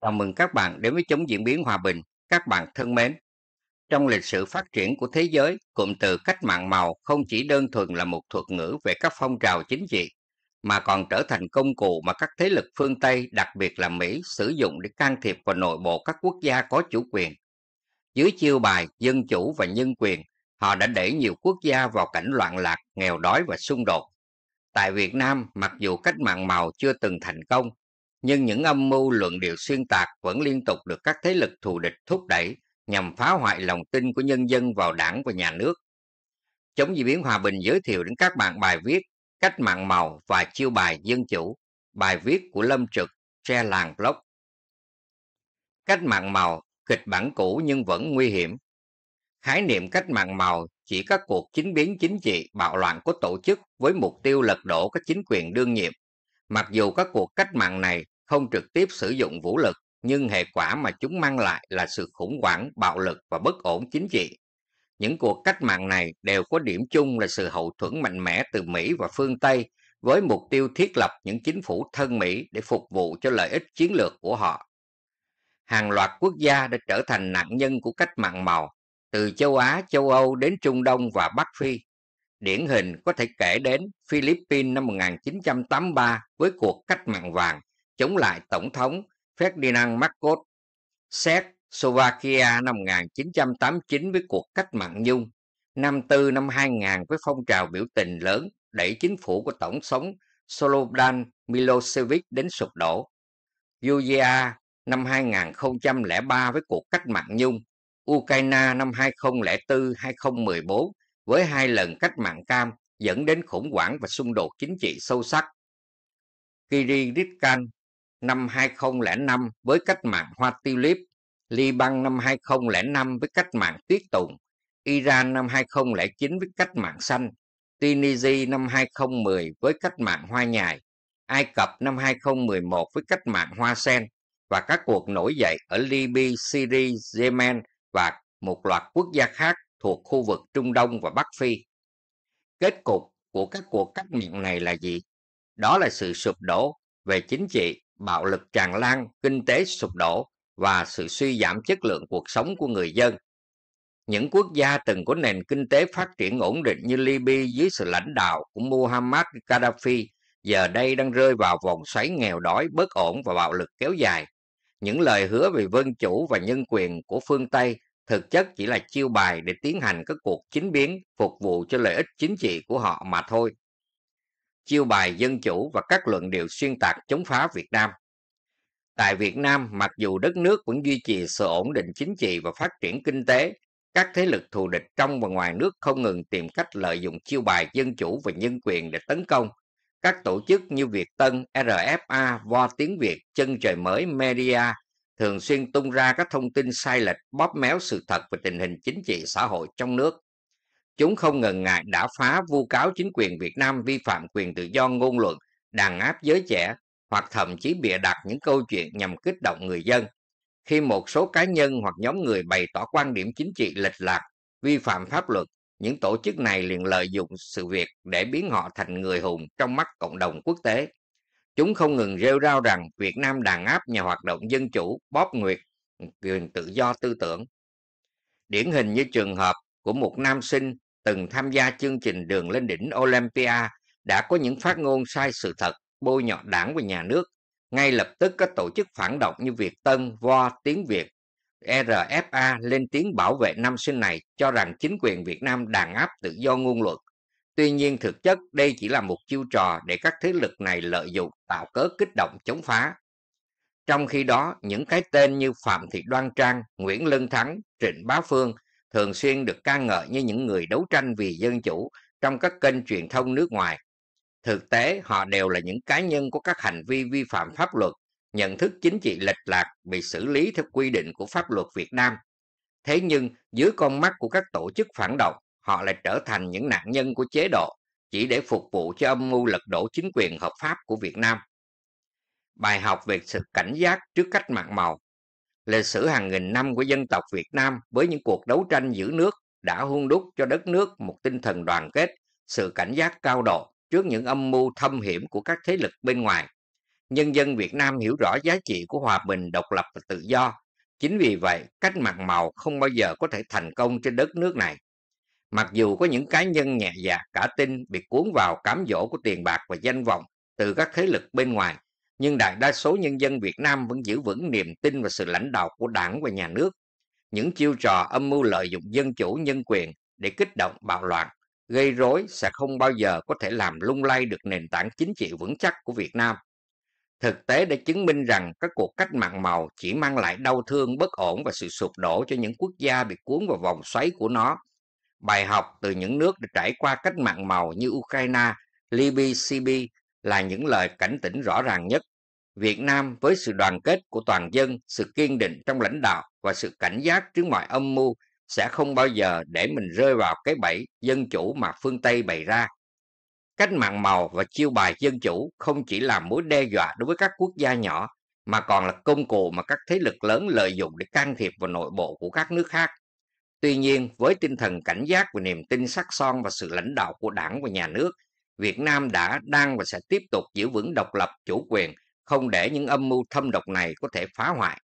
Chào mừng các bạn đến với chống diễn biến hòa bình, các bạn thân mến. Trong lịch sử phát triển của thế giới, cụm từ cách mạng màu không chỉ đơn thuần là một thuật ngữ về các phong trào chính trị, mà còn trở thành công cụ mà các thế lực phương Tây, đặc biệt là Mỹ, sử dụng để can thiệp vào nội bộ các quốc gia có chủ quyền. Dưới chiêu bài dân chủ và nhân quyền, họ đã đẩy nhiều quốc gia vào cảnh loạn lạc, nghèo đói và xung đột. Tại Việt Nam, mặc dù cách mạng màu chưa từng thành công, nhưng những âm mưu luận điều xuyên tạc vẫn liên tục được các thế lực thù địch thúc đẩy nhằm phá hoại lòng tin của nhân dân vào đảng và nhà nước. Chống di biến hòa bình giới thiệu đến các bạn bài viết Cách mạng màu và chiêu bài dân chủ, bài viết của Lâm Trực, Tre Làng Blog. Cách mạng màu, kịch bản cũ nhưng vẫn nguy hiểm. Khái niệm cách mạng màu chỉ các cuộc chính biến chính trị bạo loạn của tổ chức với mục tiêu lật đổ các chính quyền đương nhiệm Mặc dù các cuộc cách mạng này không trực tiếp sử dụng vũ lực, nhưng hệ quả mà chúng mang lại là sự khủng hoảng, bạo lực và bất ổn chính trị. Những cuộc cách mạng này đều có điểm chung là sự hậu thuẫn mạnh mẽ từ Mỹ và phương Tây với mục tiêu thiết lập những chính phủ thân Mỹ để phục vụ cho lợi ích chiến lược của họ. Hàng loạt quốc gia đã trở thành nạn nhân của cách mạng màu, từ châu Á, châu Âu đến Trung Đông và Bắc Phi. Điển hình có thể kể đến Philippines năm 1983 với cuộc cách mạng vàng chống lại Tổng thống Ferdinand Marcos, Séc, Slovakia năm 1989 với cuộc cách mạng Nhung, năm tư năm 2000 với phong trào biểu tình lớn đẩy chính phủ của Tổng thống Slobodan Milosevic đến sụp đổ. Georgia năm 2003 với cuộc cách mạng Nhung, Ukraine năm 2004-2014 với hai lần cách mạng cam dẫn đến khủng hoảng và xung đột chính trị sâu sắc. Kyrgyzstan năm 2005 với cách mạng Hoa Tiêu Líp, Liban năm 2005 với cách mạng Tuyết Tùng, Iran năm 2009 với cách mạng Xanh, Tunisia năm 2010 với cách mạng Hoa Nhài, Ai Cập năm 2011 với cách mạng Hoa Sen và các cuộc nổi dậy ở Libya, Syria, Yemen và một loạt quốc gia khác thuộc khu vực Trung Đông và Bắc Phi. Kết cục của các cuộc cách mạng này là gì? Đó là sự sụp đổ về chính trị, bạo lực tràn lan, kinh tế sụp đổ và sự suy giảm chất lượng cuộc sống của người dân. Những quốc gia từng có nền kinh tế phát triển ổn định như Libya dưới sự lãnh đạo của Muammar Gaddafi giờ đây đang rơi vào vòng xoáy nghèo đói, bất ổn và bạo lực kéo dài. Những lời hứa về dân chủ và nhân quyền của phương Tây thực chất chỉ là chiêu bài để tiến hành các cuộc chính biến phục vụ cho lợi ích chính trị của họ mà thôi. Chiêu bài dân chủ và các luận điệu xuyên tạc chống phá Việt Nam. Tại Việt Nam, mặc dù đất nước vẫn duy trì sự ổn định chính trị và phát triển kinh tế, các thế lực thù địch trong và ngoài nước không ngừng tìm cách lợi dụng chiêu bài dân chủ và nhân quyền để tấn công. Các tổ chức như Việt Tân, RFA, Vo Tiếng Việt, Chân Trời Mới, Media, thường xuyên tung ra các thông tin sai lệch bóp méo sự thật về tình hình chính trị xã hội trong nước. Chúng không ngần ngại đã phá vu cáo chính quyền Việt Nam vi phạm quyền tự do ngôn luận, đàn áp giới trẻ hoặc thậm chí bịa đặt những câu chuyện nhằm kích động người dân. Khi một số cá nhân hoặc nhóm người bày tỏ quan điểm chính trị lệch lạc, vi phạm pháp luật, những tổ chức này liền lợi dụng sự việc để biến họ thành người hùng trong mắt cộng đồng quốc tế. Chúng không ngừng rêu rao rằng Việt Nam đàn áp nhà hoạt động dân chủ, bóp nguyệt, quyền tự do tư tưởng. Điển hình như trường hợp của một nam sinh từng tham gia chương trình đường lên đỉnh Olympia đã có những phát ngôn sai sự thật, bôi nhọ đảng và nhà nước. Ngay lập tức các tổ chức phản động như Việt Tân, Vo, Tiếng Việt, RFA lên tiếng bảo vệ nam sinh này cho rằng chính quyền Việt Nam đàn áp tự do ngôn luận. Tuy nhiên thực chất đây chỉ là một chiêu trò để các thế lực này lợi dụng tạo cớ kích động chống phá. Trong khi đó, những cái tên như Phạm Thị Đoan Trang, Nguyễn Lân Thắng, Trịnh Bá Phương thường xuyên được ca ngợi như những người đấu tranh vì dân chủ trong các kênh truyền thông nước ngoài. Thực tế, họ đều là những cá nhân có các hành vi vi phạm pháp luật, nhận thức chính trị lệch lạc bị xử lý theo quy định của pháp luật Việt Nam. Thế nhưng, dưới con mắt của các tổ chức phản động, họ lại trở thành những nạn nhân của chế độ chỉ để phục vụ cho âm mưu lật đổ chính quyền hợp pháp của Việt Nam. Bài học về sự cảnh giác trước cách mạng màu, lịch sử hàng nghìn năm của dân tộc Việt Nam với những cuộc đấu tranh giữ nước đã hung đúc cho đất nước một tinh thần đoàn kết, sự cảnh giác cao độ trước những âm mưu thâm hiểm của các thế lực bên ngoài. Nhân dân Việt Nam hiểu rõ giá trị của hòa bình, độc lập và tự do. Chính vì vậy, cách mạng màu không bao giờ có thể thành công trên đất nước này. Mặc dù có những cá nhân nhẹ dạ cả tin bị cuốn vào cám dỗ của tiền bạc và danh vọng từ các thế lực bên ngoài, nhưng đại đa số nhân dân Việt Nam vẫn giữ vững niềm tin và sự lãnh đạo của đảng và nhà nước. Những chiêu trò âm mưu lợi dụng dân chủ nhân quyền để kích động bạo loạn, gây rối sẽ không bao giờ có thể làm lung lay được nền tảng chính trị vững chắc của Việt Nam. Thực tế đã chứng minh rằng các cuộc cách mạng màu chỉ mang lại đau thương bất ổn và sự sụp đổ cho những quốc gia bị cuốn vào vòng xoáy của nó Bài học từ những nước đã trải qua cách mạng màu như Ukraine, Libya, Sibi là những lời cảnh tỉnh rõ ràng nhất. Việt Nam với sự đoàn kết của toàn dân, sự kiên định trong lãnh đạo và sự cảnh giác trước mọi âm mưu sẽ không bao giờ để mình rơi vào cái bẫy dân chủ mà phương Tây bày ra. Cách mạng màu và chiêu bài dân chủ không chỉ là mối đe dọa đối với các quốc gia nhỏ, mà còn là công cụ mà các thế lực lớn lợi dụng để can thiệp vào nội bộ của các nước khác. Tuy nhiên, với tinh thần cảnh giác và niềm tin sắc son và sự lãnh đạo của đảng và nhà nước, Việt Nam đã, đang và sẽ tiếp tục giữ vững độc lập, chủ quyền, không để những âm mưu thâm độc này có thể phá hoại